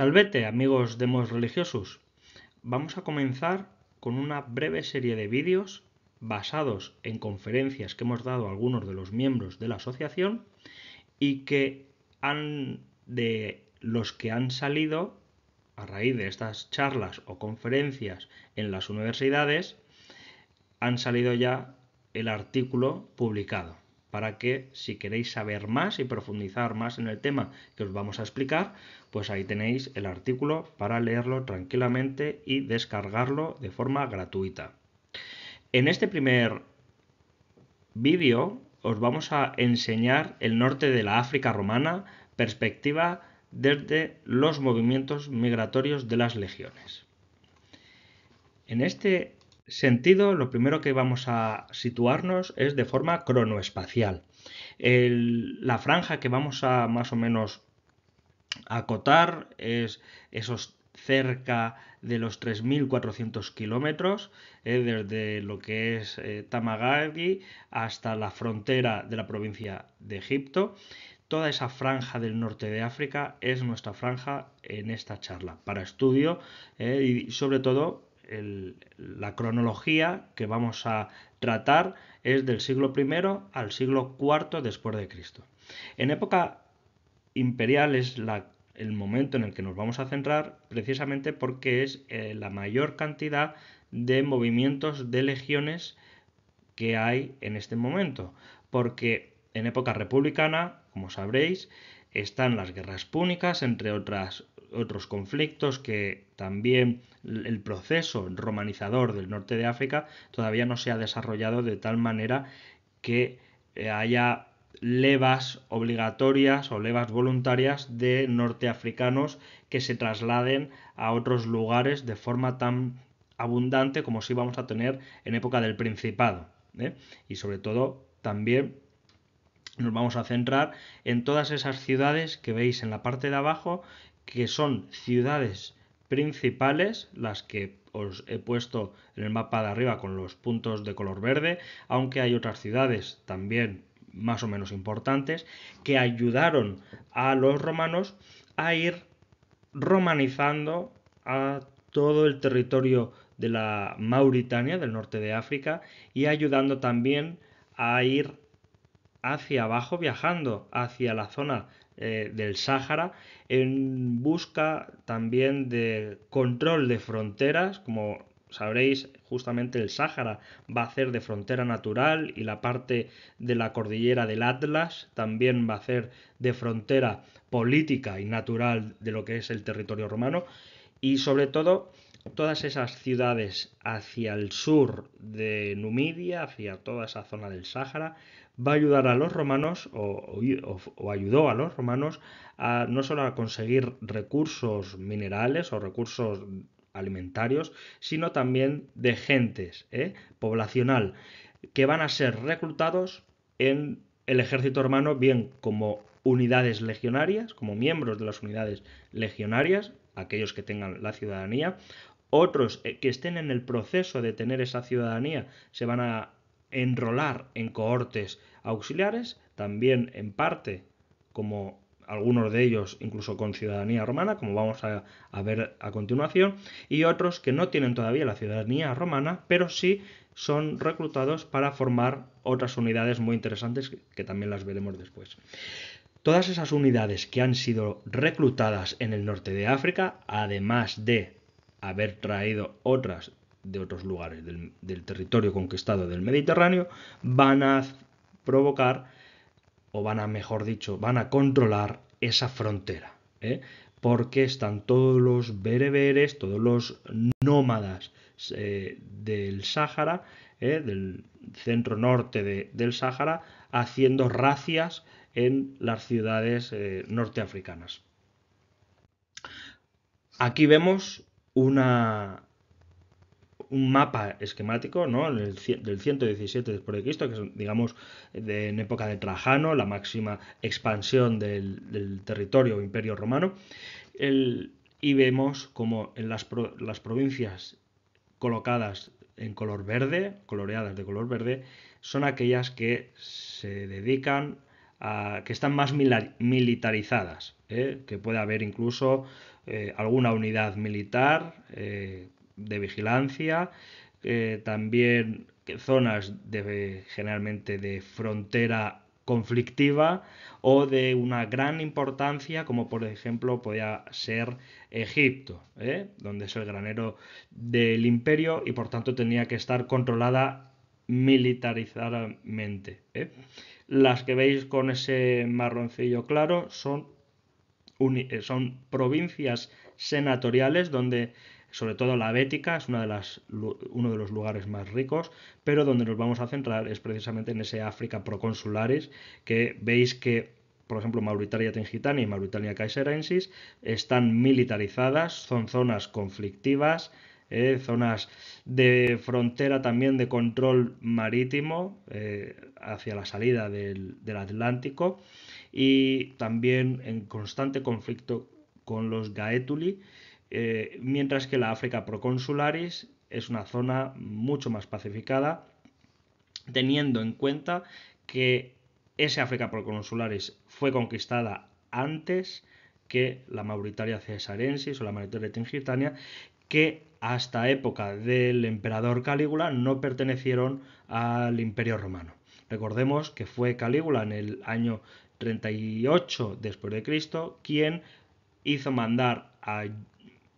Salvete, amigos Demos Religiosos! Vamos a comenzar con una breve serie de vídeos basados en conferencias que hemos dado a algunos de los miembros de la asociación y que han de los que han salido a raíz de estas charlas o conferencias en las universidades han salido ya el artículo publicado para que si queréis saber más y profundizar más en el tema que os vamos a explicar, pues ahí tenéis el artículo para leerlo tranquilamente y descargarlo de forma gratuita. En este primer vídeo os vamos a enseñar el norte de la África romana, perspectiva desde los movimientos migratorios de las legiones. En este sentido, lo primero que vamos a situarnos es de forma cronoespacial. la franja que vamos a más o menos acotar es esos cerca de los 3.400 kilómetros, eh, desde lo que es eh, hasta la frontera de la provincia de Egipto. Toda esa franja del norte de África es nuestra franja en esta charla para estudio eh, y sobre todo la cronología que vamos a tratar es del siglo I al siglo IV después de Cristo. En época imperial es el momento en el que nos vamos a centrar precisamente porque es eh, la mayor cantidad de movimientos de legiones que hay en este momento. Porque en época republicana, como sabréis, están las guerras púnicas, entre otras otros conflictos que también el proceso romanizador del norte de África todavía no se ha desarrollado de tal manera que eh, haya levas obligatorias o levas voluntarias de norteafricanos que se trasladen a otros lugares de forma tan abundante como si vamos a tener en época del Principado. ¿eh? Y sobre todo también nos vamos a centrar en todas esas ciudades que veis en la parte de abajo que son ciudades principales, las que os he puesto en el mapa de arriba con los puntos de color verde, aunque hay otras ciudades también más o menos importantes que ayudaron a los romanos a ir romanizando a todo el territorio de la Mauritania, del norte de África, y ayudando también a ir hacia abajo, viajando hacia la zona eh, del Sáhara en busca también de control de fronteras, como sabréis, justamente el Sáhara va a ser de frontera natural y la parte de la cordillera del Atlas también va a ser de frontera política y natural de lo que es el territorio romano y sobre todo todas esas ciudades hacia el sur de Numidia, hacia toda esa zona del Sáhara, va a ayudar a los romanos o, ayudó a los romanos a, no solo a conseguir recursos minerales o recursos alimentarios, sino también de gentes, ¿eh? poblacional, que van a ser reclutados en el ejército romano, bien como unidades legionarias, como miembros de las unidades legionarias, aquellos que tengan la ciudadanía, otros eh, que estén en el proceso de tener esa ciudadanía se van a enrolar en cohortes auxiliares, también en parte como algunos de ellos incluso con ciudadanía romana, como vamos a, ver a continuación, y otros que no tienen todavía la ciudadanía romana, pero sí son reclutados para formar otras unidades muy interesantes que, que también las veremos después. Todas esas unidades que han sido reclutadas en el norte de África, además de haber traído otras de otros lugares del, territorio conquistado del Mediterráneo van a provocar, o van a, mejor dicho, van a controlar esa frontera. ¿eh? porque están todos los bereberes, todos los nómadas eh, del Sáhara, ¿eh? del centro norte del Sáhara, haciendo racias en las ciudades norteafricanas. Aquí vemos una, un mapa esquemático ¿no? del, 117 después Cristo, que es, digamos, en época de Trajano, la máxima expansión del, territorio o imperio romano. y vemos como en las, provincias colocadas en color verde, coloreadas de color verde, son aquellas que se dedican a, que están más militarizadas, ¿eh? que puede haber incluso eh, alguna unidad militar eh, de vigilancia, eh, también zonas generalmente de frontera conflictiva o de una gran importancia, como por ejemplo podía ser Egipto, ¿eh? donde es el granero del imperio y por tanto tenía que estar controlada militarizadamente. ¿eh? Las que veis con ese marroncillo claro son, son provincias senatoriales donde sobre todo la Bética, es una de las, uno de los lugares más ricos, pero donde nos vamos a centrar es precisamente en ese África proconsularis, que veis que, por ejemplo, Mauritania Tengitani y Mauritania Kaiserensis están militarizadas, son zonas conflictivas, eh, zonas de frontera también de control marítimo eh, hacia la salida del, del Atlántico y también en constante conflicto con los Gaetuli, eh, mientras que la África proconsularis es una zona mucho más pacificada, teniendo en cuenta que esa África proconsularis fue conquistada antes que la Mauritaria cesarensis o la Mauritaria tingitania, que hasta época del emperador Calígula no pertenecieron al Imperio Romano. Recordemos que fue Calígula en el año 38 después de Cristo quien hizo mandar a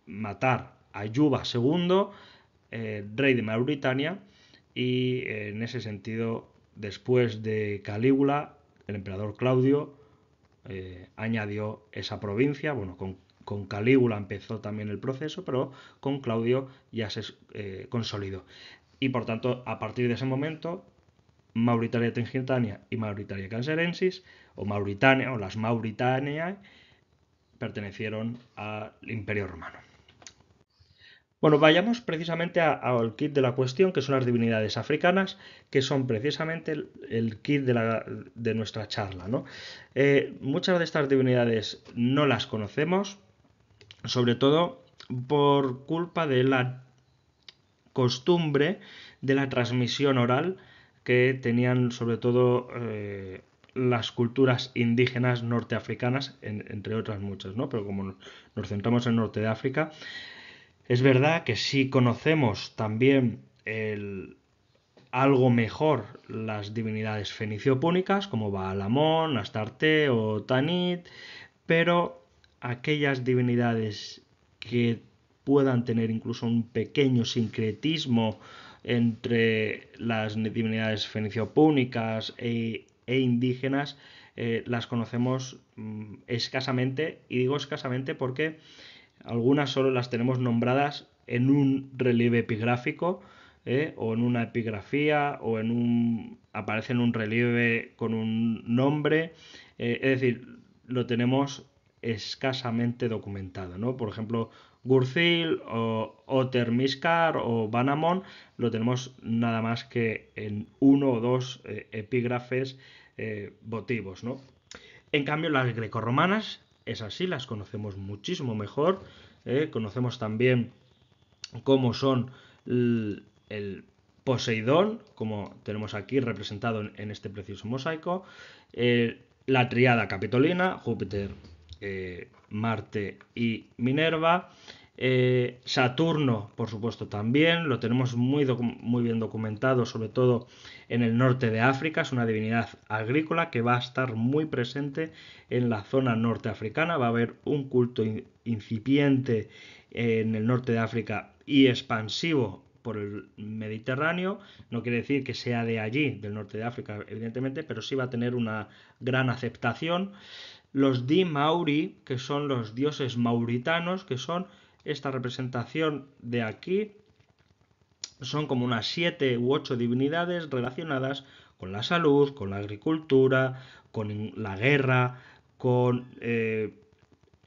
matar a Yuba II, eh, rey de Mauritania, y eh, en ese sentido, después de Calígula, el emperador Claudio eh, añadió esa provincia, bueno, con, Calígula empezó también el proceso, pero con Claudio ya se consolidó. Y por tanto, a partir de ese momento, Mauritania Tingitania y Mauritania Cancerensis, o Mauritania, o las Mauritania, pertenecieron al Imperio Romano. Bueno, vayamos precisamente al kit de la cuestión, que son las divinidades africanas, que son precisamente el, kit de, nuestra charla. ¿no? Eh, muchas de estas divinidades no las conocemos, sobre todo por culpa de la costumbre de la transmisión oral que tenían sobre todo eh, las culturas indígenas norteafricanas, entre otras muchas, ¿no? pero como nos centramos en el norte de África, es verdad que si conocemos también algo mejor las divinidades fenicio-púnicas, como Baalamón, Astarte o Tanit, pero aquellas divinidades que puedan tener incluso un pequeño sincretismo entre las divinidades fenicio-púnicas e, e indígenas, eh, las conocemos mm, escasamente, y digo escasamente porque algunas solo las tenemos nombradas en un relieve epigráfico ¿eh? o en una epigrafía o en un aparece en un relieve con un nombre. Eh, es decir, lo tenemos escasamente documentado, Por ejemplo, Gurcil o Otermiskar o Banamon lo tenemos nada más que en uno o dos eh, epígrafes votivos, En cambio, las grecorromanas esas así, las conocemos muchísimo mejor. ¿eh? conocemos también cómo son el, Poseidón, como tenemos aquí representado en, este precioso mosaico, eh, la triada capitolina, Júpiter, eh, Marte y Minerva, eh, Saturno, por supuesto, también lo tenemos muy, bien documentado, sobre todo en el norte de África. Es una divinidad agrícola que va a estar muy presente en la zona norteafricana. Va a haber un culto incipiente en el norte de África y expansivo por el Mediterráneo. No quiere decir que sea de allí, del norte de África, evidentemente, pero sí va a tener una gran aceptación. Los Di Mauri, que son los dioses mauritanos, que son esta representación de aquí son como unas siete u ocho divinidades relacionadas con la salud, con la agricultura, con la guerra, con eh,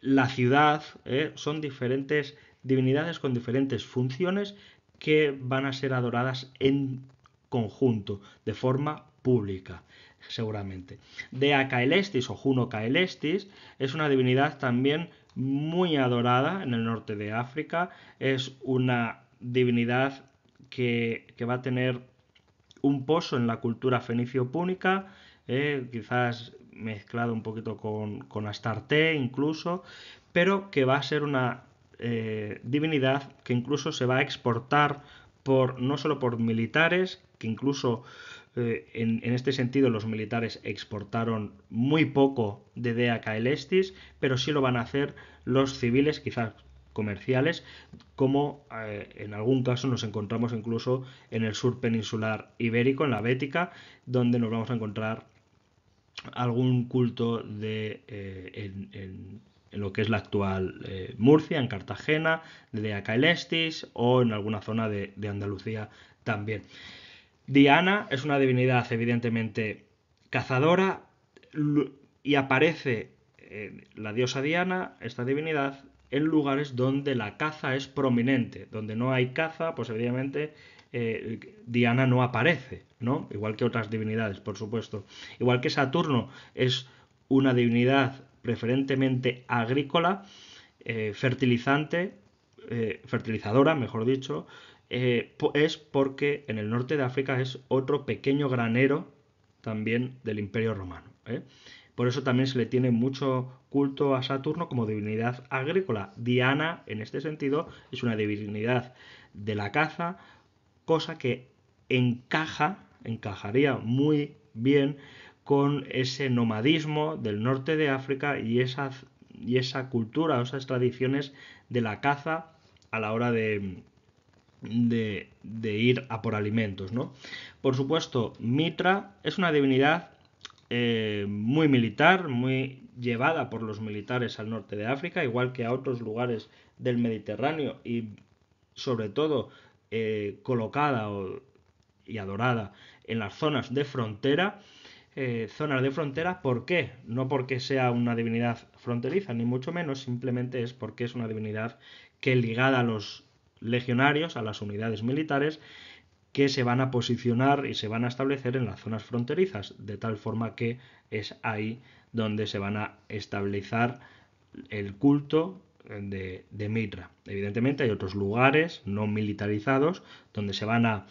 la ciudad. ¿eh? Son diferentes divinidades con diferentes funciones que van a ser adoradas en conjunto, de forma pública, seguramente. De Acaelestis o Juno Caelestis es una divinidad también muy adorada en el norte de África. Es una divinidad que, va a tener un pozo en la cultura fenicio-púnica, eh, quizás mezclado un poquito con, Astarte incluso, pero que va a ser una eh, divinidad que incluso se va a exportar por no solo por militares, que incluso eh, en, este sentido los militares exportaron muy poco de DEACA pero sí lo van a hacer los civiles, quizás comerciales, como eh, en algún caso nos encontramos incluso en el sur peninsular ibérico, en la Bética, donde nos vamos a encontrar algún culto de, eh, en, lo que es la actual Murcia, en Cartagena, de Caelestis o en alguna zona de Andalucía también. Diana es una divinidad, evidentemente, cazadora y aparece eh, la diosa Diana, esta divinidad, en lugares donde la caza es prominente, donde no hay caza, pues evidentemente eh, Diana no aparece, ¿no? Igual que otras divinidades, por supuesto. Igual que Saturno es una divinidad preferentemente agrícola, eh, fertilizante, fertilizadora, mejor dicho, eh, es porque en el norte de África es otro pequeño granero también del Imperio Romano. ¿eh? Por eso también se le tiene mucho culto a Saturno como divinidad agrícola. Diana, en este sentido, es una divinidad de la caza, cosa que encaja, encajaría muy bien con ese nomadismo del norte de África y esa, y esa cultura, esas tradiciones de la caza a la hora de, de, ir a por alimentos, ¿no? Por supuesto, Mitra es una divinidad eh, muy militar, muy llevada por los militares al norte de África, igual que a otros lugares del Mediterráneo y sobre todo eh, colocada y adorada en las zonas de frontera. Eh, zonas de frontera, ¿por qué? No porque sea una divinidad fronteriza, ni mucho menos, simplemente es porque es una divinidad que ligada a los legionarios, a las unidades militares, que se van a posicionar y se van a establecer en las zonas fronterizas, de tal forma que es ahí donde se van a estabilizar el culto de, Mitra. Evidentemente hay otros lugares no militarizados donde se van a,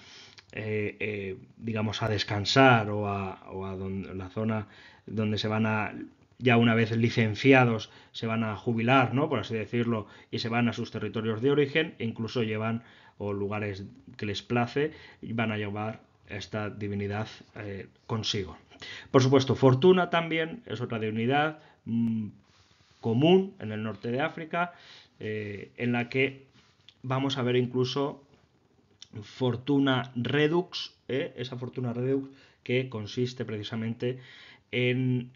eh, eh, digamos, a descansar o a, o a la zona donde se van a ya una vez licenciados se van a jubilar, ¿no? Por así decirlo, y se van a sus territorios de origen, e incluso llevan, o lugares que les place, van a llevar esta divinidad eh, consigo. Por supuesto, Fortuna también es otra divinidad mm, común en el norte de África, eh, en la que vamos a ver incluso Fortuna Redux, eh, esa Fortuna Redux que consiste precisamente en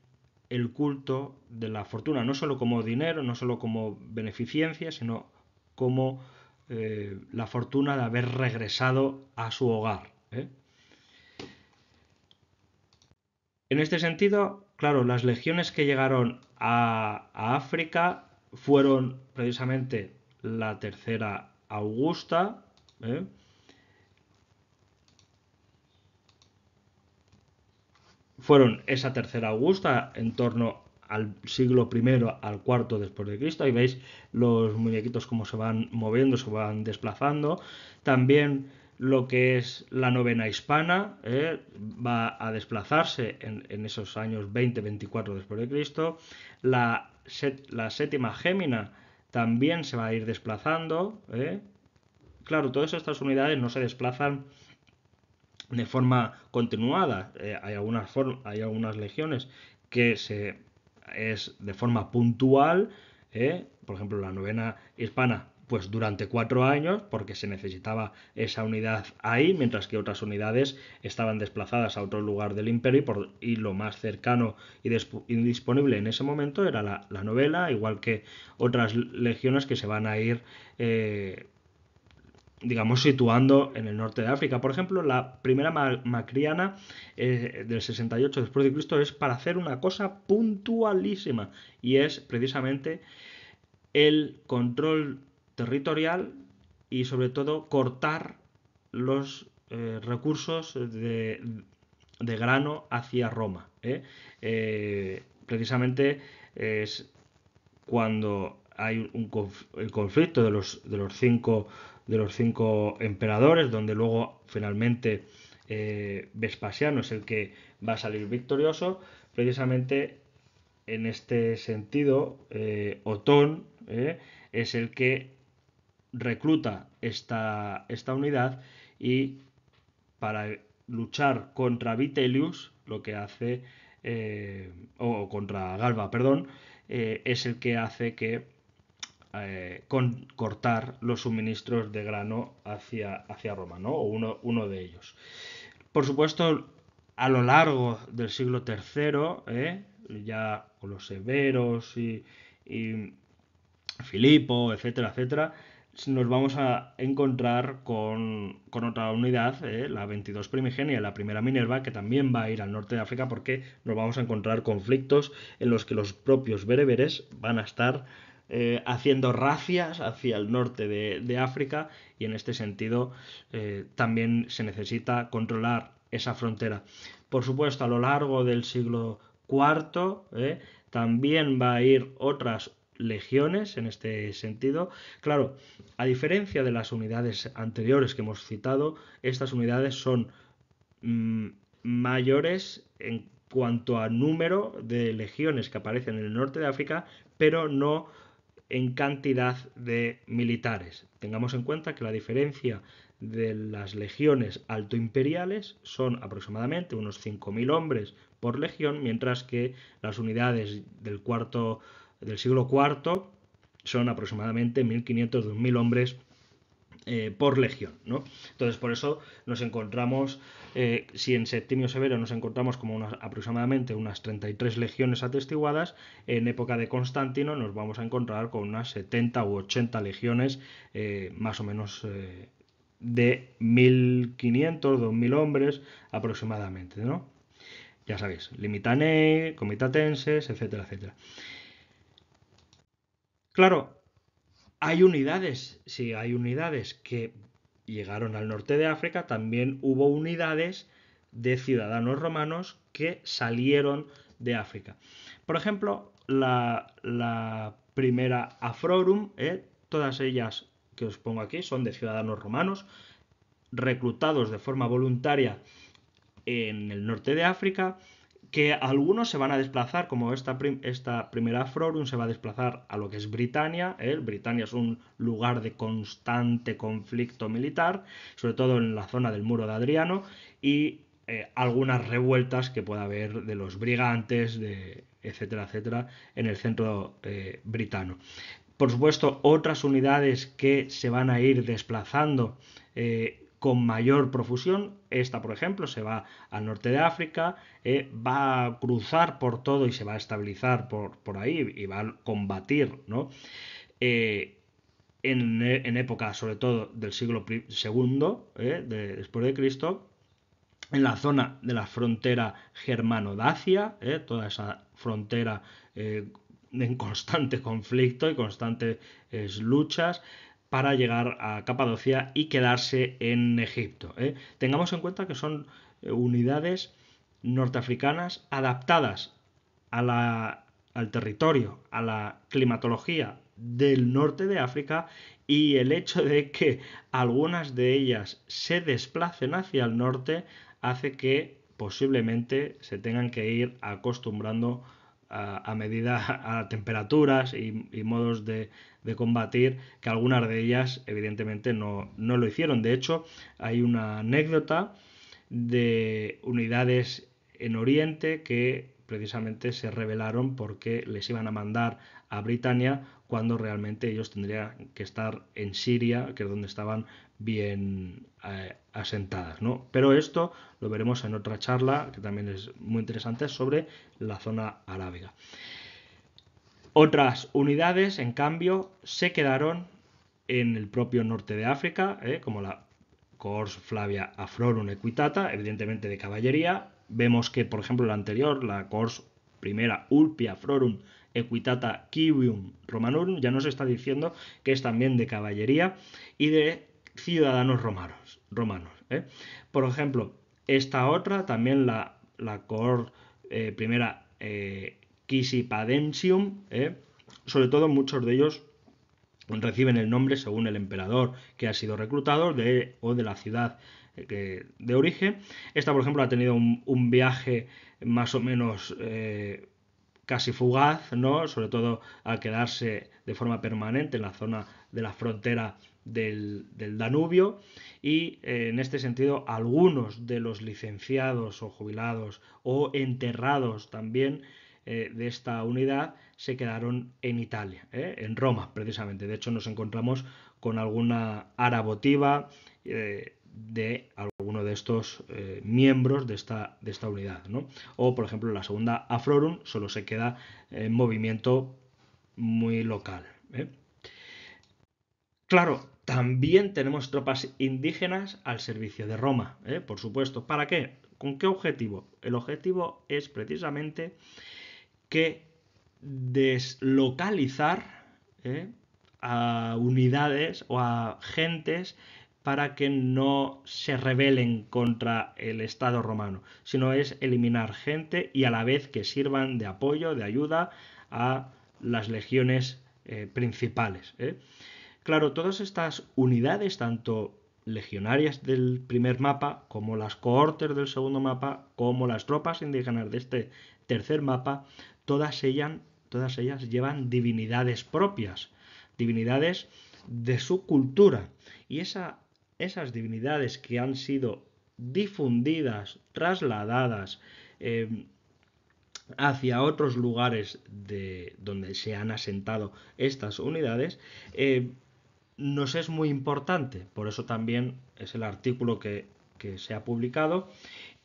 el culto de la fortuna, no sólo como dinero, no sólo como beneficencia, sino como eh, la fortuna de haber regresado a su hogar. ¿eh? En este sentido, claro, las legiones que llegaron a, a África fueron precisamente la tercera Augusta, ¿eh? fueron esa tercera Augusta en torno al siglo I al cuarto después de Cristo. Ahí veis los muñequitos cómo se van moviendo, se van desplazando. También lo que es la novena hispana eh, va a desplazarse en, esos años 20-24 después de Cristo. La, séptima gémina también se va a ir desplazando. Eh. Claro, todas estas unidades no se desplazan de forma continuada. Eh, hay, algunas hay algunas legiones que se, es de forma puntual, eh, por ejemplo la novena hispana, pues durante cuatro años, porque se necesitaba esa unidad ahí, mientras que otras unidades estaban desplazadas a otro lugar del imperio y, por, lo más cercano y, disponible en ese momento era la, novela, igual que otras legiones que se van a ir... Eh, digamos, situando en el norte de África. Por ejemplo, la primera macriana eh, del 68 después de Cristo es para hacer una cosa puntualísima y es precisamente el control territorial y sobre todo cortar los eh, recursos de, grano hacia Roma. ¿eh? precisamente es cuando hay un el conflicto los, de los cinco de los cinco emperadores, donde luego finalmente eh, Vespasiano es el que va a salir victorioso, precisamente en este sentido, eh, Otón eh, es el que recluta esta, esta, unidad y para luchar contra Vitellius, lo que hace, o contra Galba, perdón, es el que hace que eh, con, cortar los suministros de grano hacia, hacia Roma, ¿no? o uno, de ellos. Por supuesto, a lo largo del siglo III, eh, ya con los severos y, Filipo, etcétera, etcétera, nos vamos a encontrar con, otra unidad, eh, la 22 primigenia, la primera Minerva, que también va a ir al norte de África porque nos vamos a encontrar conflictos en los que los propios bereberes van a estar eh, haciendo racias hacia el norte de, África y en este sentido eh, también se necesita controlar esa frontera. Por supuesto, a lo largo del siglo IV eh, también va a ir otras legiones en este sentido. Claro, a diferencia de las unidades anteriores que hemos citado, estas unidades son mm, mayores en cuanto a número de legiones que aparecen en el norte de África, pero no en cantidad de militares. Tengamos en cuenta que la diferencia de las legiones altoimperiales son aproximadamente unos 5.000 hombres por legión, mientras que las unidades del, cuarto, del siglo IV son aproximadamente 1.500-2.000 hombres eh, por legión, ¿no? Entonces, por eso nos encontramos, eh, si en Septimio Severo nos encontramos como unas, aproximadamente unas 33 legiones atestiguadas, en época de Constantino nos vamos a encontrar con unas 70 u 80 legiones eh, más o menos de 1500, 2000 hombres aproximadamente, ¿no? Ya sabéis, Limitane, Comitatenses, etcétera, etcétera. Claro, hay unidades, si hay unidades que llegaron al norte de África, también hubo unidades de ciudadanos romanos que salieron de África. Por ejemplo, la, primera Afrorum, eh, todas ellas que os pongo aquí son de ciudadanos romanos, reclutados de forma voluntaria en el norte de África, que algunos se van a desplazar, como esta, esta primera Frorum se va a desplazar a lo que es Britania. el ¿eh? Britania es un lugar de constante conflicto militar, sobre todo en la zona del muro de Adriano, y eh, algunas revueltas que pueda haber de los brigantes, de, etcétera, etcétera, en el centro eh, britano. Por supuesto, otras unidades que se van a ir desplazando con mayor profusión. Esta, por ejemplo, se va al norte de África, eh, va a cruzar por todo y se va a estabilizar por, por ahí y va a combatir, ¿no? Eh, en, época, sobre todo, del siglo II, eh, después de Cristo, en la zona de la frontera germano-dacia, toda esa frontera en constante conflicto y constantes luchas, para llegar a Capadocia y quedarse en Egipto. ¿eh? Tengamos en cuenta que son eh, unidades norteafricanas adaptadas a al territorio, a la climatología del norte de África y el hecho de que algunas de ellas se desplacen hacia el norte hace que posiblemente se tengan que ir acostumbrando a, medida a temperaturas y modos de, de combatir, que algunas de ellas evidentemente no, lo hicieron. De hecho, hay una anécdota de unidades en Oriente que precisamente se rebelaron porque les iban a mandar a Britania cuando realmente ellos tendrían que estar en Siria, que es donde estaban bien eh, asentadas. ¿no? Pero esto lo veremos en otra charla, que también es muy interesante, sobre la zona arábiga. Otras unidades, en cambio, se quedaron en el propio norte de África, ¿eh? como la corps Flavia Afrorum Equitata, evidentemente de caballería. Vemos que, por ejemplo, la anterior, la corps primera Ulpia Afrorum Equitata Civium Romanorum, ya nos está diciendo que es también de caballería y de ciudadanos romanos. romanos ¿eh? Por ejemplo, esta otra, también la, la I eh, primera Quisipadensium, ¿eh? sobre todo muchos de ellos reciben el nombre según el emperador que ha sido reclutado de, o de la ciudad eh, de, origen. Esta, por ejemplo, ha tenido un, viaje más o menos eh, casi fugaz, ¿no? sobre todo al quedarse de forma permanente en la zona de la frontera del, Danubio. Y en este sentido, algunos de los licenciados o jubilados o enterrados también eh, de esta unidad se quedaron en Italia, eh, en Roma precisamente. De hecho nos encontramos con alguna arabotiva eh, de alguno de estos miembros de esta, de esta unidad. O, por ejemplo, la segunda Afrorum solo se queda en movimiento muy local. Claro, también tenemos tropas indígenas al servicio de Roma, por supuesto. ¿Para qué? ¿Con qué objetivo? El objetivo es precisamente que deslocalizar ¿eh? a unidades o a gentes para que no se rebelen contra el Estado romano, sino es eliminar gente y a la vez que sirvan de apoyo, de ayuda a las legiones eh, principales. ¿eh? Claro, todas estas unidades, tanto legionarias del primer mapa, como las cohortes del segundo mapa, como las tropas indígenas de este tercer mapa, todas ellas, todas ellas llevan divinidades propias, divinidades de su cultura. Y esa, esas divinidades que han sido difundidas, trasladadas em, hacia otros lugares de donde se han asentado estas unidades, em, nos es muy importante. Por eso también es el artículo que, se ha publicado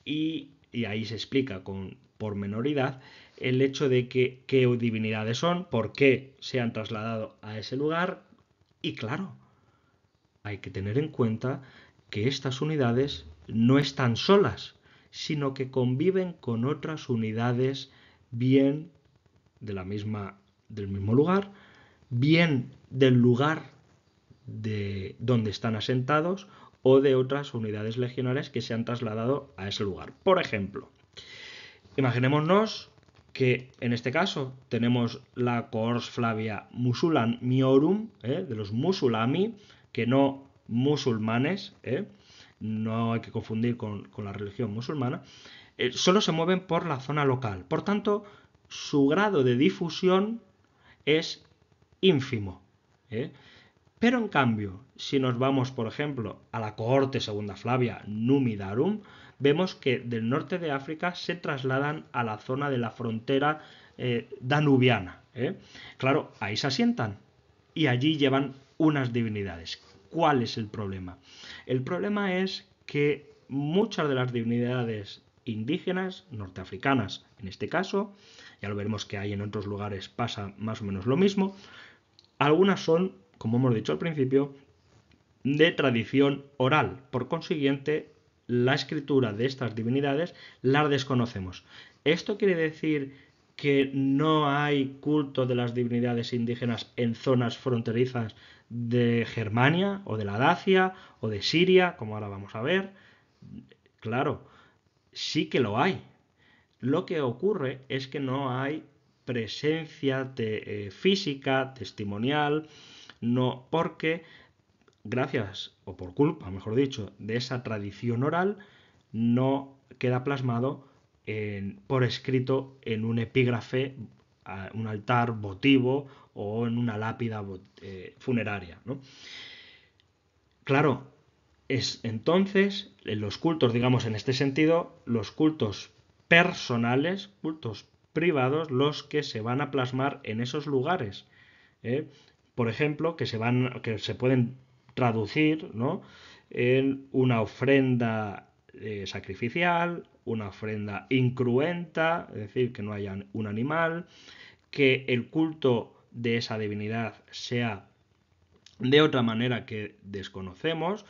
y, y, ahí se explica con pormenoridad el hecho de que qué divinidades son, por qué se han trasladado a ese lugar y claro, hay que tener en cuenta que estas unidades no están solas, sino que conviven con otras unidades bien de la misma del mismo lugar, bien del lugar de donde están asentados o de otras unidades legionarias que se han trasladado a ese lugar. Por ejemplo, imaginémonos que en este caso tenemos la cohorte Flavia musulamiorum, Miorum, eh, de los musulami, que no musulmanes, eh, no hay que confundir con, la religión musulmana, eh, solo se mueven por la zona local. Por tanto, su grado de difusión es ínfimo. Pero en cambio, si nos vamos, por ejemplo, a la cohorte segunda Flavia Numidarum, vemos que del norte de África se trasladan a la zona de la frontera eh, danubiana. ¿eh? Claro, ahí se asientan y allí llevan unas divinidades. ¿Cuál es el problema? El problema es que muchas de las divinidades indígenas, norteafricanas en este caso, ya lo veremos que hay en otros lugares pasa más o menos lo mismo, algunas son, como hemos dicho al principio, de tradición oral, por consiguiente la escritura de estas divinidades, las desconocemos. ¿Esto quiere decir que no hay culto de las divinidades indígenas en zonas fronterizas de Germania o de la Dacia o de Siria, como ahora vamos a ver? Claro, sí que lo hay. Lo que ocurre es que no hay presencia eh, física, testimonial, no porque gracias, o por culpa, mejor dicho, de esa tradición oral, no queda plasmado por escrito en un epígrafe, un altar votivo o en una lápida eh, funeraria. Claro, es entonces, en los cultos, digamos en este sentido, los cultos personales, cultos privados, los que se van a plasmar en esos lugares. ¿eh? Por ejemplo, que se, van, que se pueden traducir ¿no? en una ofrenda eh, sacrificial, una ofrenda incruenta, es decir, que no haya un animal, que el culto de esa divinidad sea de otra manera que desconocemos,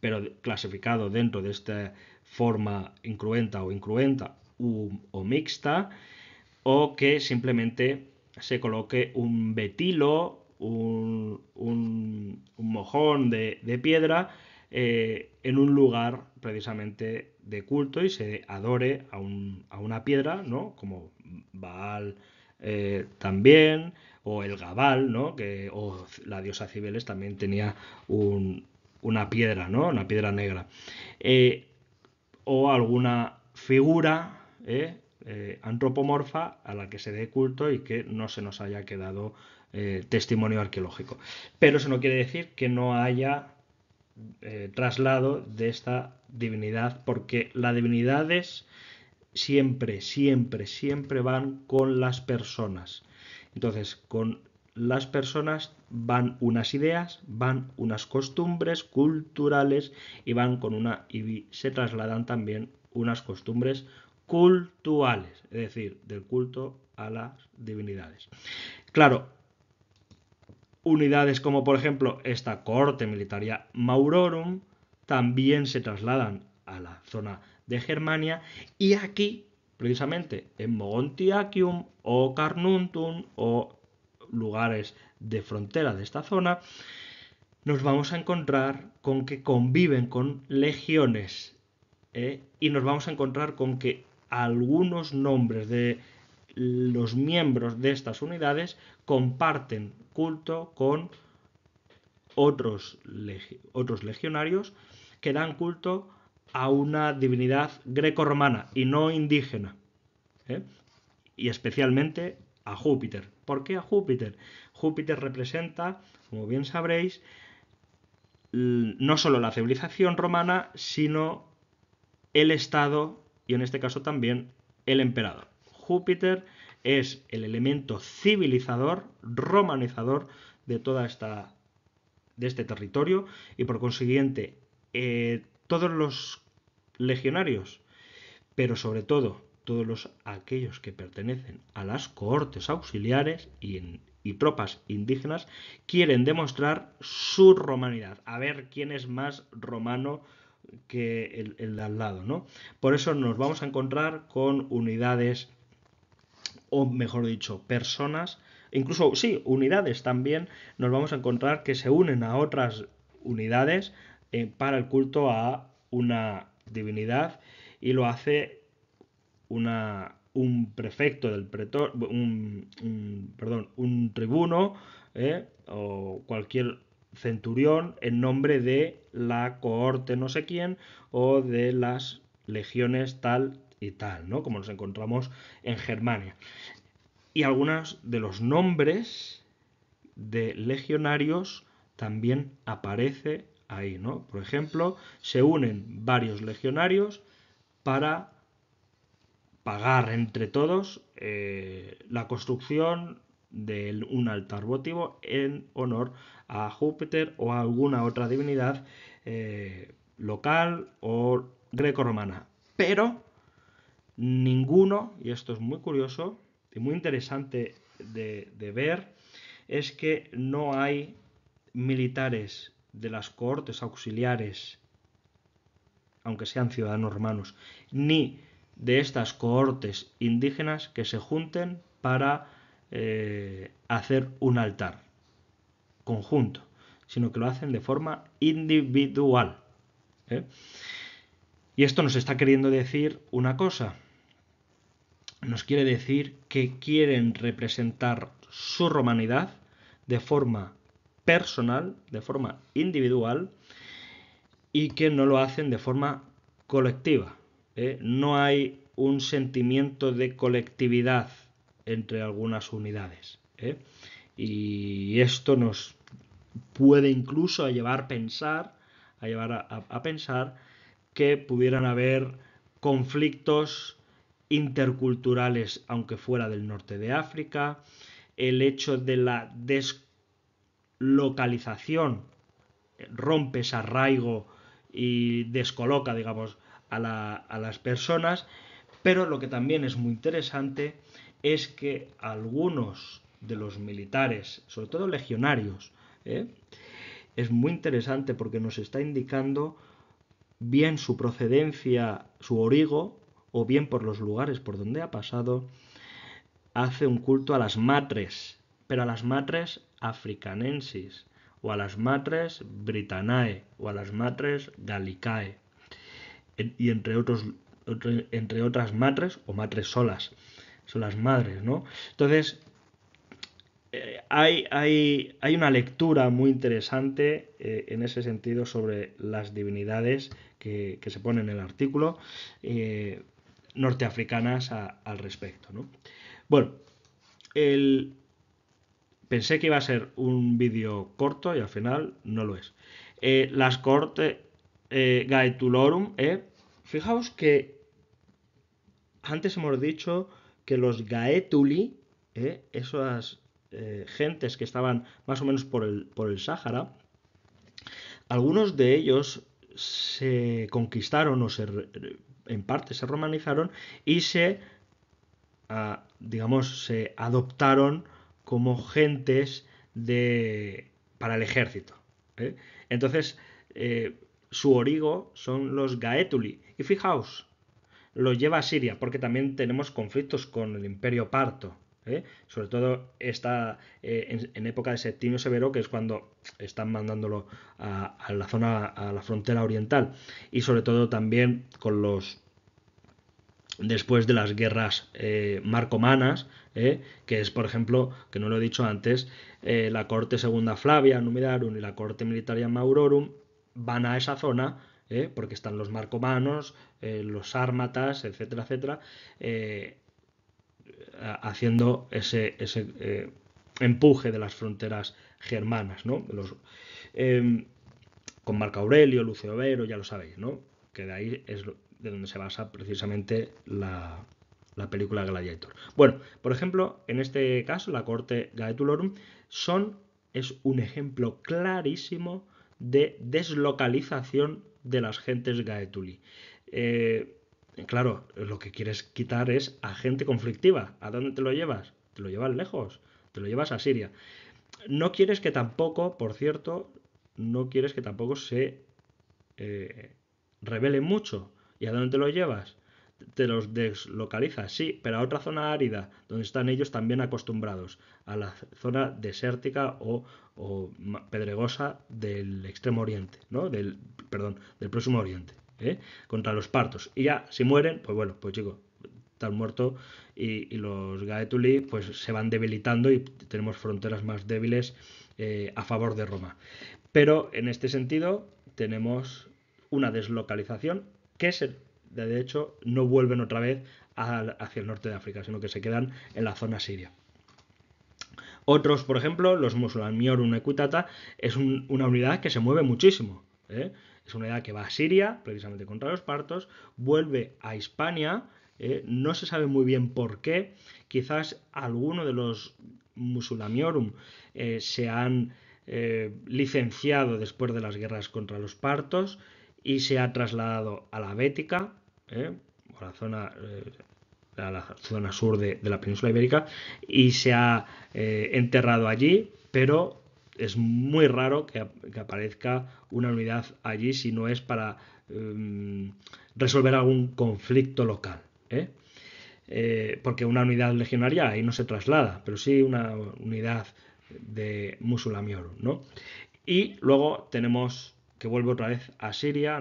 pero clasificado dentro de esta forma incruenta o incruenta o mixta, o que simplemente se coloque un betilo un, mojón de, piedra eh, en un lugar precisamente de culto y se adore a, una piedra, ¿no? Como Baal eh, también, o el Gabal, ¿no? Que, o la diosa Cibeles también tenía una piedra, ¿no? Una piedra negra. Eh, o alguna figura antropomorfa a la que se dé culto y que no se nos haya quedado eh, testimonio arqueológico. Pero eso no quiere decir que no haya eh, traslado de esta divinidad, porque las divinidades siempre, siempre, siempre van con las personas. Entonces, con las personas van unas ideas, van unas costumbres culturales y van con una y se trasladan también unas costumbres cultuales, es decir, del culto a las divinidades. Claro, Unidades como por ejemplo esta corte militaria Maurorum también se trasladan a la zona de Germania y aquí, precisamente en Mogontiacium o Carnuntum o lugares de frontera de esta zona, nos vamos a encontrar con que conviven con legiones ¿eh? y nos vamos a encontrar con que algunos nombres de los miembros de estas unidades comparten culto con otros, legionarios que dan culto a una divinidad greco-romana y no indígena. ¿eh? Y especialmente a Júpiter. ¿Por qué a Júpiter? Júpiter representa, como bien sabréis, no solo la civilización romana, sino el Estado y en este caso también el emperador. Júpiter es el elemento civilizador, romanizador de toda esta de este territorio y por consiguiente eh, todos los legionarios, pero sobre todo todos los, aquellos que pertenecen a las cohortes auxiliares y, tropas indígenas quieren demostrar su romanidad, a ver quién es más romano que el, el de al lado, ¿no? Por eso nos vamos a encontrar con unidades o mejor dicho, personas, incluso sí, unidades también, nos vamos a encontrar que se unen a otras unidades eh, para el culto a una divinidad y lo hace una, un prefecto del pretor, un, perdón, un tribuno eh, o cualquier centurión en nombre de la cohorte no sé quién o de las legiones tal y tal, ¿no? Como nos encontramos en Germania. Y algunos de los nombres de legionarios también aparece ahí, ¿no? Por ejemplo, se unen varios legionarios para pagar entre todos eh, la construcción de un altar votivo en honor a Júpiter o a alguna otra divinidad eh, local o greco-romana. Pero Ninguno, y esto es muy curioso y muy interesante de, ver, es que no hay militares de las cortes auxiliares, aunque sean ciudadanos romanos, ni de estas cohortes indígenas que se junten para eh, hacer un altar conjunto, sino que lo hacen de forma individual. ¿eh? Y esto nos está queriendo decir una cosa, nos quiere decir que quieren representar su romanidad de forma personal, de forma individual, y que no lo hacen de forma colectiva. ¿eh? No hay un sentimiento de colectividad entre algunas unidades. ¿eh? Y esto nos puede incluso llevar a pensar, a llevar a pensar que pudieran haber conflictos interculturales, aunque fuera del norte de África, el hecho de la deslocalización rompe ese arraigo y descoloca, digamos, a, las personas, pero lo que también es muy interesante es que algunos de los militares, sobre todo legionarios, ¿eh? es muy interesante porque nos está indicando bien su procedencia, su origo, o bien por los lugares por donde ha pasado, hace un culto a las matres, pero a las matres africanensis, o a las matres britanae, o a las matres galicae y entre, otros, entre otras matres o matres solas, son las madres, ¿no? Entonces, eh, hay, hay, una lectura muy interesante eh, en ese sentido sobre las divinidades que, se pone en el artículo. Eh, norteafricanas al respecto. Bueno, pensé que iba a ser un vídeo corto y al final no lo es. Eh, las cortes eh, Gaetulorum, eh, fijaos que antes hemos dicho que los Gaetuli, esas gentes que estaban más o menos por el, por el Sáhara, algunos de ellos se conquistaron o se en parte se romanizaron y se, ah, digamos, se adoptaron como gentes de, para el ejército. ¿eh? Entonces, eh, su origo son los gaetuli. Y fijaos, los lleva a Siria, porque también tenemos conflictos con el imperio parto. ¿eh? Sobre todo está eh, en, época de Septimio severo, que es cuando están mandándolo a, la zona, a la frontera oriental. Y sobre todo también con los después de las guerras eh, marcomanas, que es, por ejemplo, que no lo he dicho antes, la corte segunda Flavia, Numidarum y la corte militaria Maurorum van a esa zona, porque están los marcomanos, los sármatas, etcétera, etcétera, haciendo ese, ese eh, empuje de las fronteras germanas, ¿no? Em, con Marco Aurelio, Lucio Vero, ya lo sabéis, ¿no? Que de ahí es de donde se basa precisamente la, película Gladiator. Bueno, por ejemplo, en este caso, la corte Gaetulorum son, es un ejemplo clarísimo de deslocalización de las gentes Gaetuli. Eh, eh, claro, lo que quieres quitar es a gente conflictiva. ¿A dónde te lo llevas? Te lo llevas lejos, te lo llevas a Siria. No quieres que tampoco, por cierto, no quieres que tampoco se eh, revele mucho. ¿Y a dónde te lo llevas? Te los deslocalizas, sí, pero a otra zona árida, donde están ellos también acostumbrados, a la zona desértica o, o pedregosa del extremo oriente, ¿no? Del, perdón, del próximo oriente. ¿eh? contra los partos. Y ya, si mueren, pues bueno, pues chicos, están muertos y, los Gaetuli pues se van debilitando y tenemos fronteras más débiles eh, a favor de Roma. Pero en este sentido tenemos una deslocalización que de hecho no vuelven otra vez hacia el norte de África, sino que se quedan en la zona siria. Otros, por ejemplo, los musulmanes equitata, es una unidad que se mueve muchísimo. ¿eh? Es una edad que va a Siria, precisamente contra los partos, vuelve a Hispania, eh, no se sabe muy bien por qué, quizás alguno de los musulamiorum eh, se han eh, licenciado después de las guerras contra los partos y se ha trasladado a la Bética, o la zona a la zona sur de, la península ibérica y se ha enterrado allí, pero es muy raro que, aparezca una unidad allí si no es para em, resolver algún conflicto local. ¿eh? Eh, porque una unidad legionaria ahí no se traslada, pero sí una unidad de Musulamiorum, ¿no? Y luego tenemos que vuelve otra vez a Siria,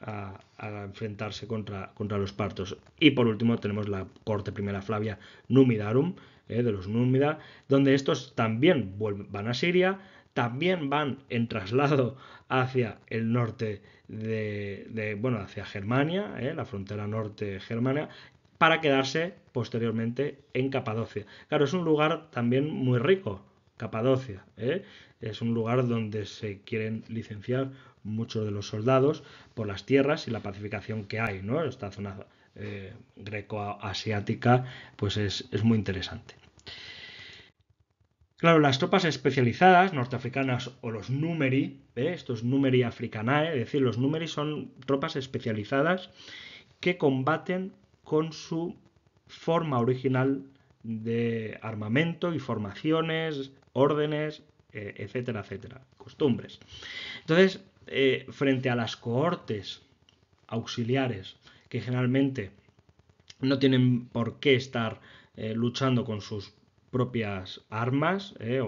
A, enfrentarse contra, contra los partos. Y por último tenemos la corte primera Flavia Numidarum, eh, de los Númida, donde estos también van a Siria, también van en traslado hacia el norte de, bueno, hacia Germania, eh, la frontera norte germania para quedarse posteriormente en Capadocia. Claro, es un lugar también muy rico, Capadocia. Eh. Es un lugar donde se quieren licenciar muchos de los soldados por las tierras y la pacificación que hay, ¿no? Esta zona eh, greco-asiática, pues es, muy interesante. Claro, las tropas especializadas norteafricanas o los numeri, ¿eh? estos numeri africanae, es decir, los numeri son tropas especializadas que combaten con su forma original de armamento y formaciones, órdenes, eh, etcétera, etcétera, costumbres. Entonces, eh, frente a las cohortes auxiliares que generalmente no tienen por qué estar eh, luchando con sus propias armas, eh,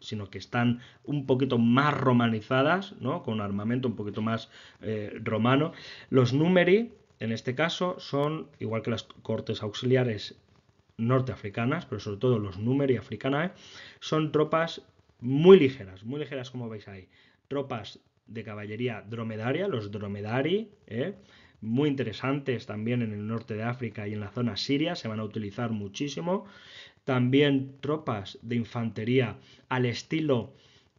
sino que están un poquito más romanizadas, ¿no? con armamento un poquito más eh, romano. Los numeri, en este caso, son, igual que las cortes auxiliares norteafricanas, pero sobre todo los numeri africanae, son tropas muy ligeras, muy ligeras como veis ahí. Tropas de caballería dromedaria, los dromedari, ¿eh? muy interesantes también en el norte de África y en la zona siria, se van a utilizar muchísimo. También tropas de infantería al estilo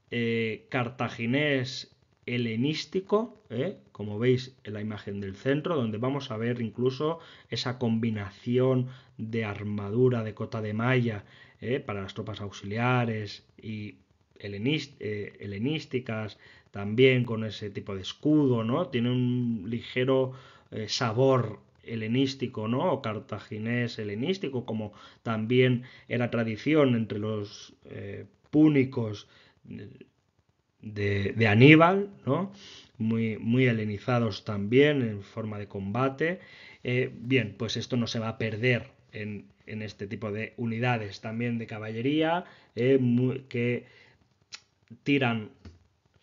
eh, cartaginés helenístico, ¿eh? como veis en la imagen del centro, donde vamos a ver incluso esa combinación de armadura de cota de malla ¿eh? para las tropas auxiliares y helenísticas, también con ese tipo de escudo, ¿no? Tiene un ligero eh, sabor helenístico, ¿no? O cartaginés helenístico, como también era tradición entre los eh, púnicos de, Aníbal, ¿no? Muy, muy helenizados también en forma de combate. Eh, bien, pues esto no se va a perder en, este tipo de unidades también de caballería que tiran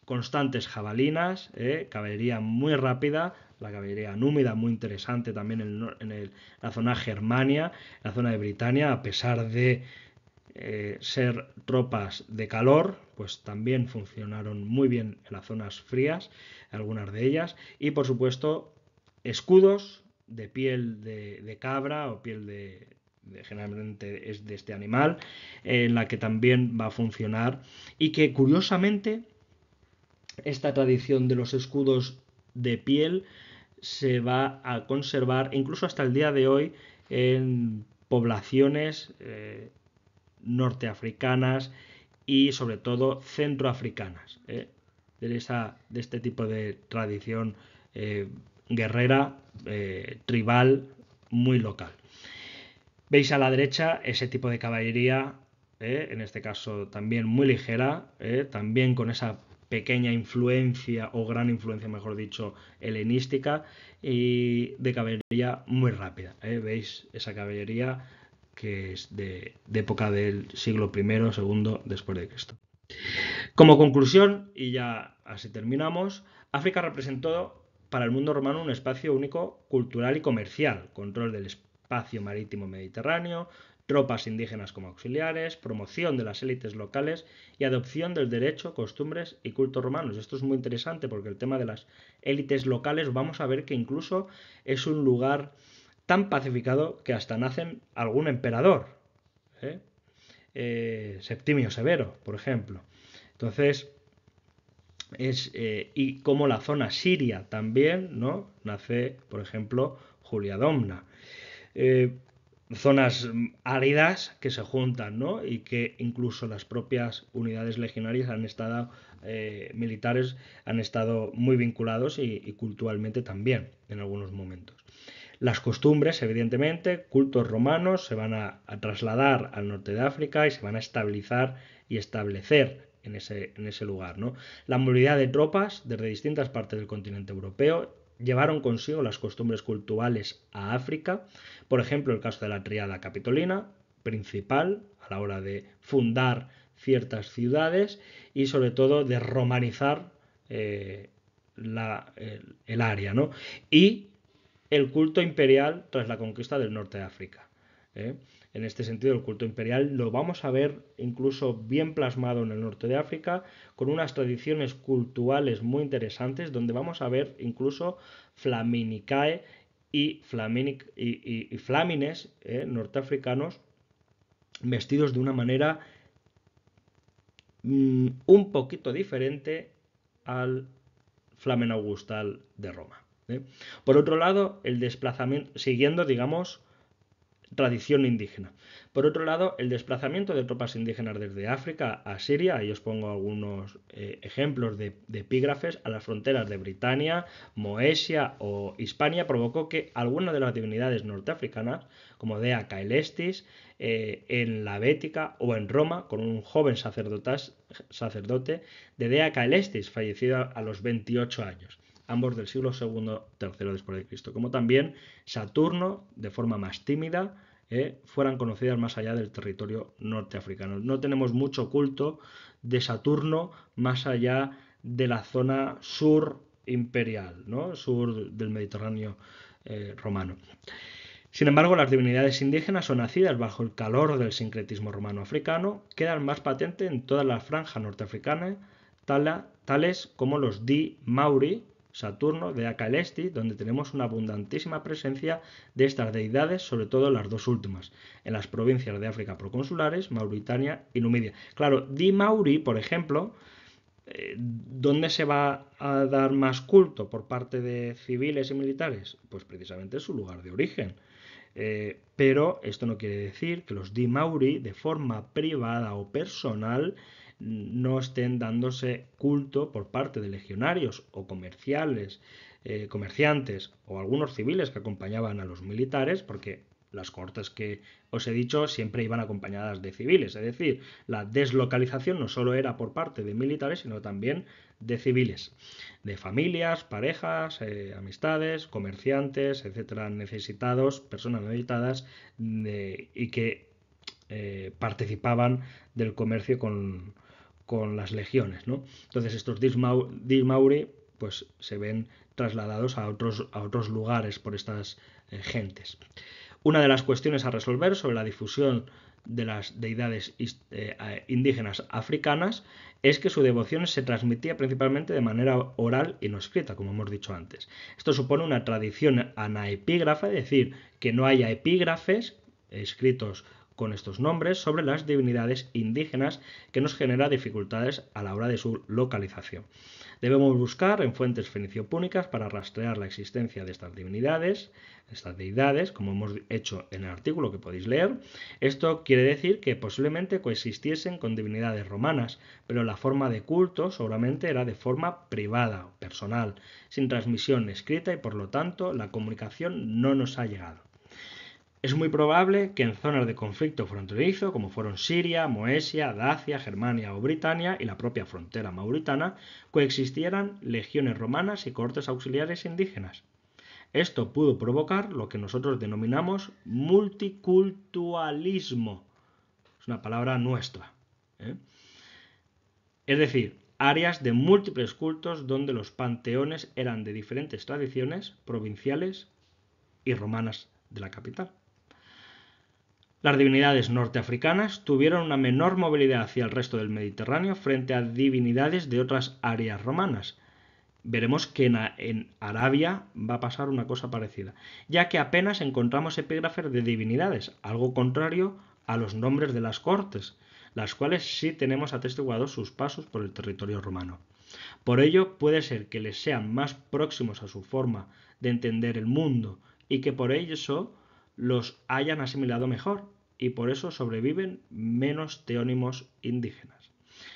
constantes jabalinas, eh, caballería muy rápida, la caballería númida muy interesante también en, la zona Germania, la zona de Britania, a pesar de eh, ser tropas de calor, pues también funcionaron muy bien en las zonas frías, algunas de ellas, y por supuesto escudos de piel de, cabra o piel de, generalmente es de este animal, en la que también va a funcionar y que curiosamente esta tradición de los escudos de piel se va a conservar incluso hasta el día de hoy en poblaciones eh, norteafricanas y sobre todo centroafricanas eh, de, esa, de este tipo de tradición eh, guerrera, tribal, muy local. Veis a la derecha ese tipo de caballería, en este caso también muy ligera, también con esa pequeña influencia o gran influencia, mejor dicho, helenística y de caballería muy rápida. ¿eh? Veis esa caballería que es de, de, época del siglo I, II después de Cristo. Como conclusión, y ya así terminamos, África representó para el mundo romano un espacio único cultural y comercial, control del espacio espacio marítimo mediterráneo, tropas indígenas como auxiliares, promoción de las élites locales y adopción del derecho, costumbres y cultos romanos. Esto es muy interesante porque el tema de las élites locales vamos a ver que incluso es un lugar tan pacificado que hasta nacen algún emperador. ¿eh? Eh, Septimio Severo, por ejemplo. Entonces, es, eh, y como la zona siria también, ¿no? Nace, por ejemplo, Julia Domna. Eh, zonas mm, áridas que se juntan, ¿no? Y que incluso las propias unidades legionarias han estado, eh, militares han estado muy vinculados y, culturalmente también en algunos momentos. Las costumbres, evidentemente, cultos romanos se van a, trasladar al norte de África y se van a estabilizar y establecer en ese, en ese, lugar. ¿no? La movilidad de tropas desde distintas partes del continente europeo Llevaron consigo las costumbres culturales a África, por ejemplo el caso de la triada capitolina, principal a la hora de fundar ciertas ciudades y sobre todo de romanizar eh, el, área, ¿no? Y el culto imperial tras la conquista del norte de África. ¿eh? En este sentido, el culto imperial lo vamos a ver incluso bien plasmado en el norte de África, con unas tradiciones culturales muy interesantes, donde vamos a ver incluso flaminicae y, flaminic, y, flamines eh, norteafricanos vestidos de una manera mm, un poquito diferente al flamen augustal de Roma. Eh. Por otro lado, el desplazamiento, siguiendo, digamos, tradición indígena. Por otro lado, el desplazamiento de tropas indígenas desde África a Siria, y os pongo algunos eh, ejemplos de, epígrafes, a las fronteras de Britania, Moesia o Hispania, provocó que algunas de las divinidades norteafricanas, como Dea Caelestis, eh, en la Bética o en Roma, con un joven sacerdote de Dea Caelestis, fallecido a los 28 años ambos del siglo II, III después de Cristo, como también Saturno, de forma más tímida, eh, fueran conocidas más allá del territorio norteafricano. No tenemos mucho culto de Saturno más allá de la zona sur imperial, sur del Mediterráneo eh, romano. Sin embargo, las divinidades indígenas o nacidas bajo el calor del sincretismo romano-africano quedan más patentes en toda la franja norteafricana, tales como los Di Mauri, Saturno de Acalesti, donde tenemos una abundantísima presencia de estas deidades, sobre todo las dos últimas, en las provincias de África proconsulares, Mauritania y Numidia. Claro, Di Mauri, por ejemplo, eh, ¿dónde se va a dar más culto por parte de civiles y militares? Pues precisamente en su lugar de origen. Eh, pero esto no quiere decir que los Di Mauri, de forma privada o personal, no estén dándose culto por parte de legionarios o comerciales, eh, comerciantes o algunos civiles que acompañaban a los militares, porque las cortes que os he dicho siempre iban acompañadas de civiles, es decir, la deslocalización no solo era por parte de militares, sino también de civiles, de familias, parejas, eh, amistades, comerciantes, etcétera, necesitados, personas necesitadas mm, eh, y que participaban del comercio con, con las legiones. ¿no? Entonces estos Dismauri pues, se ven trasladados a otros, a otros lugares por estas eh, gentes. Una de las cuestiones a resolver sobre la difusión de las deidades eh, indígenas africanas es que su devoción se transmitía principalmente de manera oral y no escrita, como hemos dicho antes. Esto supone una tradición anaepígrafa, es decir, que no haya epígrafes escritos con estos nombres sobre las divinidades indígenas que nos genera dificultades a la hora de su localización. Debemos buscar en fuentes fenicio-púnicas para rastrear la existencia de estas divinidades, estas deidades, como hemos hecho en el artículo que podéis leer. Esto quiere decir que posiblemente coexistiesen con divinidades romanas, pero la forma de culto seguramente era de forma privada, personal, sin transmisión escrita y por lo tanto la comunicación no nos ha llegado. Es muy probable que en zonas de conflicto fronterizo, como fueron Siria, Moesia, Dacia, Germania o Britania y la propia frontera mauritana, coexistieran legiones romanas y cortes auxiliares indígenas. Esto pudo provocar lo que nosotros denominamos multiculturalismo. Es una palabra nuestra. ¿eh? Es decir, áreas de múltiples cultos donde los panteones eran de diferentes tradiciones provinciales y romanas de la capital. Las divinidades norteafricanas tuvieron una menor movilidad hacia el resto del Mediterráneo frente a divinidades de otras áreas romanas. Veremos que en, Arabia va a pasar una cosa parecida, ya que apenas encontramos epígrafes de divinidades, algo contrario a los nombres de las cortes, las cuales sí tenemos atestiguados sus pasos por el territorio romano. Por ello, puede ser que les sean más próximos a su forma de entender el mundo y que por ello los hayan asimilado mejor, y por eso sobreviven menos teónimos indígenas.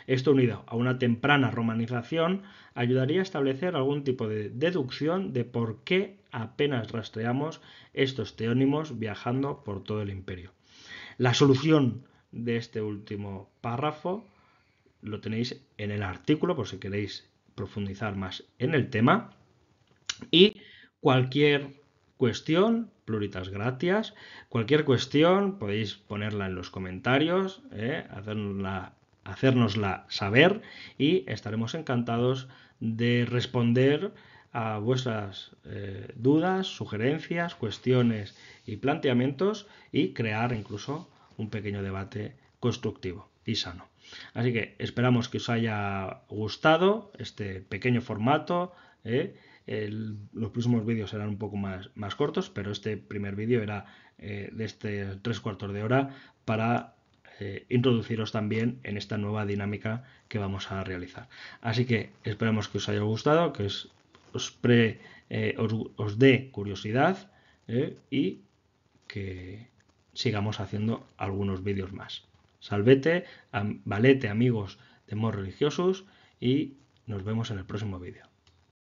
Esto unido a una temprana romanización ayudaría a establecer algún tipo de deducción de por qué apenas rastreamos estos teónimos viajando por todo el imperio. La solución de este último párrafo lo tenéis en el artículo por si queréis profundizar más en el tema y cualquier cuestión, pluritas gratis. Cualquier cuestión podéis ponerla en los comentarios, ¿eh? hacernosla, saber y estaremos encantados de responder a vuestras eh, dudas, sugerencias, cuestiones y planteamientos y crear incluso un pequeño debate constructivo y sano. Así que esperamos que os haya gustado este pequeño formato. Eh, los próximos vídeos serán un poco más, más cortos, pero este primer vídeo era eh, de este tres cuartos de hora para eh, introduciros también en esta nueva dinámica que vamos a realizar. Así que esperamos que os haya gustado, que os, pre, eh, os, dé curiosidad y que sigamos haciendo algunos vídeos más. Salvete, valete amigos de Mor Religiosos y nos vemos en el próximo vídeo.